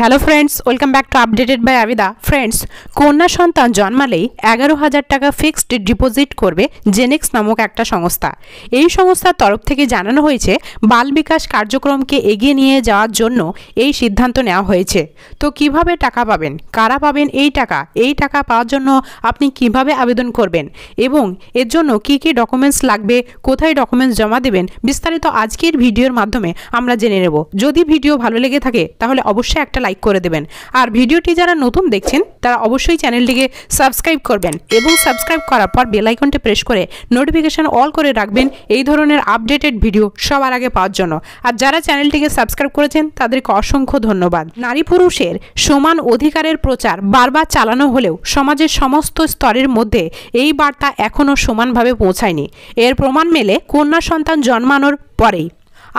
hello friends welcome back to updated by Abida friends কন্যা সন্তান জন্মালেই এগারো হাজার টাকা ফিক্সড ডিপোজিট করবে জেনেক্স নামক একটা সংস্থা এই সংস্থার তরফ থেকে জানানো হয়েছে বাল বিকাশ কার্যক্রমকে এগিয়ে নিয়ে যাওয়ার জন্য এই সিদ্ধান্ত নেওয়া হয়েছে তো কিভাবে টাকা পাবেন কারা পাবেন এই টাকা এই টাকা পাওয়ার জন্য আপনি কিভাবে আবেদন করবেন এবং এর জন্য কি কি ডকুমেন্টস লাগবে কোথায় ডকুমেন্টস জমা দেবেন বিস্তারিত আজকের ভিডিওর মাধ্যমে আমরা জেনে নেব যদি ভিডিও ভালো লেগে থাকে তাহলে অবশ্যই একটা লাইক করে দেবেন আর ভিডিওটি যারা নতুন দেখছেন তারা অবশ্যই চ্যানেলটিকে সাবস্ক্রাইব করবেন এবং সাবস্ক্রাইব করার পর বেলাইকনটি প্রেস করে নোটিফিকেশান অল করে রাখবেন এই ধরনের আপডেটেড ভিডিও সবার আগে পাওয়ার জন্য আর যারা চ্যানেলটিকে সাবস্ক্রাইব করেছেন তাদেরকে অসংখ্য ধন্যবাদ নারী পুরুষের সমান অধিকারের প্রচার বারবার চালানো হলেও সমাজের সমস্ত স্তরের মধ্যে এই বার্তা এখনও সমানভাবে পৌঁছায়নি এর প্রমাণ মেলে কন্যা সন্তান জন্মানোর পরেই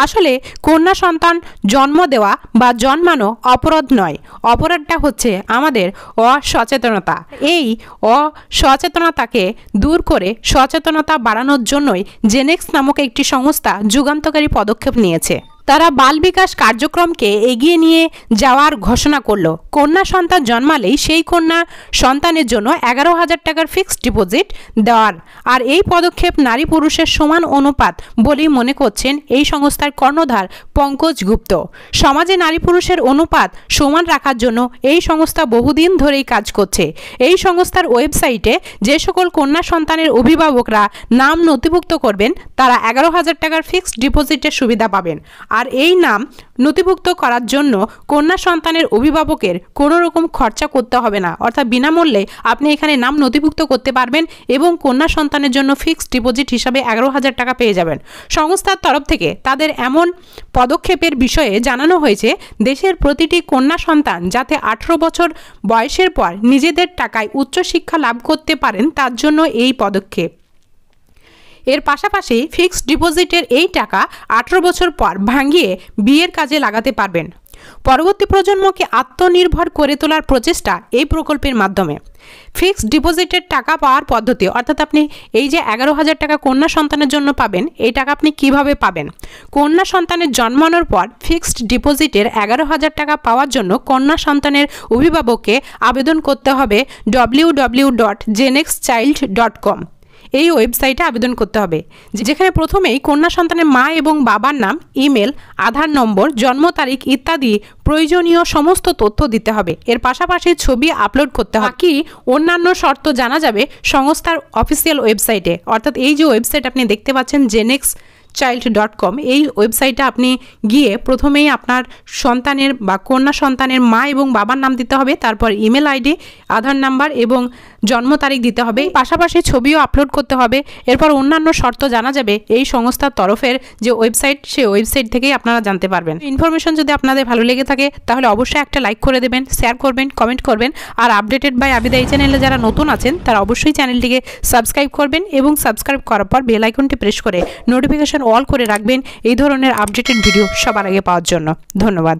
আসলে কন্যা সন্তান জন্ম দেওয়া বা জন্মানো অপরাধ নয় অপরাধটা হচ্ছে আমাদের অসচেতনতা এই অসচেতনতাকে দূর করে সচেতনতা বাড়ানোর জন্যই জেনেক্স নামক একটি সংস্থা যুগান্তকারী পদক্ষেপ নিয়েছে তারা বাল বিকাশ কার্যক্রমকে এগিয়ে নিয়ে যাওয়ার ঘোষণা করল কন্যা সন্তান জন্মালেই সেই কন্যা সন্তানের জন্য এগারো হাজার টাকার ফিক্সড ডিপোজিট দেওয়ার আর এই পদক্ষেপ নারী পুরুষের সমান অনুপাত বলেই মনে করছেন এই সংস্থার কর্ণধার পঙ্কজ গুপ্ত সমাজে নারী পুরুষের অনুপাত সমান রাখার জন্য এই সংস্থা বহুদিন ধরেই কাজ করছে এই সংস্থার ওয়েবসাইটে যে সকল কন্যা সন্তানের অভিভাবকরা নাম নথিভুক্ত করবেন তারা এগারো হাজার টাকার ফিক্সড ডিপোজিটের সুবিধা পাবেন আর এই নাম নথিভুক্ত করার জন্য কন্যা সন্তানের অভিভাবকের কোনো রকম খরচা করতে হবে না অর্থাৎ বিনামূল্যে আপনি এখানে নাম নথিভুক্ত করতে পারবেন এবং কন্যা সন্তানের জন্য ফিক্সড ডিপোজিট হিসাবে এগারো হাজার টাকা পেয়ে যাবেন সংস্থার তরফ থেকে তাদের এমন পদক্ষেপের বিষয়ে জানানো হয়েছে দেশের প্রতিটি কন্যা সন্তান যাতে আঠেরো বছর বয়সের পর নিজেদের টাকায় উচ্চশিক্ষা লাভ করতে পারেন তার জন্য এই পদক্ষেপ এর পাশাপাশি ফিক্সড ডিপোজিটের এই টাকা আঠেরো বছর পর ভাঙিয়ে বিয়ের কাজে লাগাতে পারবেন পরবর্তী প্রজন্মকে আত্মনির্ভর করে তোলার প্রচেষ্টা এই প্রকল্পের মাধ্যমে ফিক্সড ডিপোজিটের টাকা পাওয়ার পদ্ধতি অর্থাৎ আপনি এই যে এগারো হাজার টাকা কন্যা সন্তানের জন্য পাবেন এই টাকা আপনি কিভাবে পাবেন কন্যা সন্তানের জন্মানোর পর ফিক্সড ডিপোজিটের এগারো হাজার টাকা পাওয়ার জন্য কন্যা সন্তানের অভিভাবককে আবেদন করতে হবে W W dot genex child dot com এই ওয়েবসাইটে আবেদন করতে হবে যেখানে প্রথমেই কন্যা সন্তানের মা এবং বাবার নাম ইমেল আধার নম্বর জন্ম তারিখ ইত্যাদি প্রয়োজনীয় সমস্ত তথ্য দিতে হবে এর পাশাপাশি ছবি আপলোড করতে হবে কি অন্যান্য শর্ত জানা যাবে সংস্থার অফিসিয়াল ওয়েবসাইটে অর্থাৎ এই যে ওয়েবসাইট আপনি দেখতে পাচ্ছেন জেনেক্স চাইল্ড ডট কম এই ওয়েবসাইটে আপনি গিয়ে প্রথমেই আপনার সন্তানের বা কন্যা সন্তানের মা এবং বাবার নাম দিতে হবে তারপর ইমেল আইডি আধার নাম্বার এবং জন্ম তারিখ দিতে হবে পাশাপাশি ছবিও আপলোড করতে হবে এরপর অন্যান্য শর্ত জানা যাবে এই সংস্থার তরফের যে ওয়েবসাইট সেই ওয়েবসাইট থেকেই আপনারা জানতে পারবেন ইনফরমেশন যদি আপনাদের ভালো লেগে থাকে তাহলে অবশ্যই একটা লাইক করে দেবেন শেয়ার করবেন কমেন্ট করবেন আর আপডেটেড বাই আবিদা এই চ্যানেলে যারা নতুন আছেন তারা অবশ্যই চ্যানেলটিকে সাবস্ক্রাইব করবেন এবং সাবস্ক্রাইব করার পর বেল আইকনটি প্রেস করে নোটিফিকেশন অল করে রাখবেন এই ধরনের আপডেটেড ভিডিও সবার আগে পাওয়ার জন্য ধন্যবাদ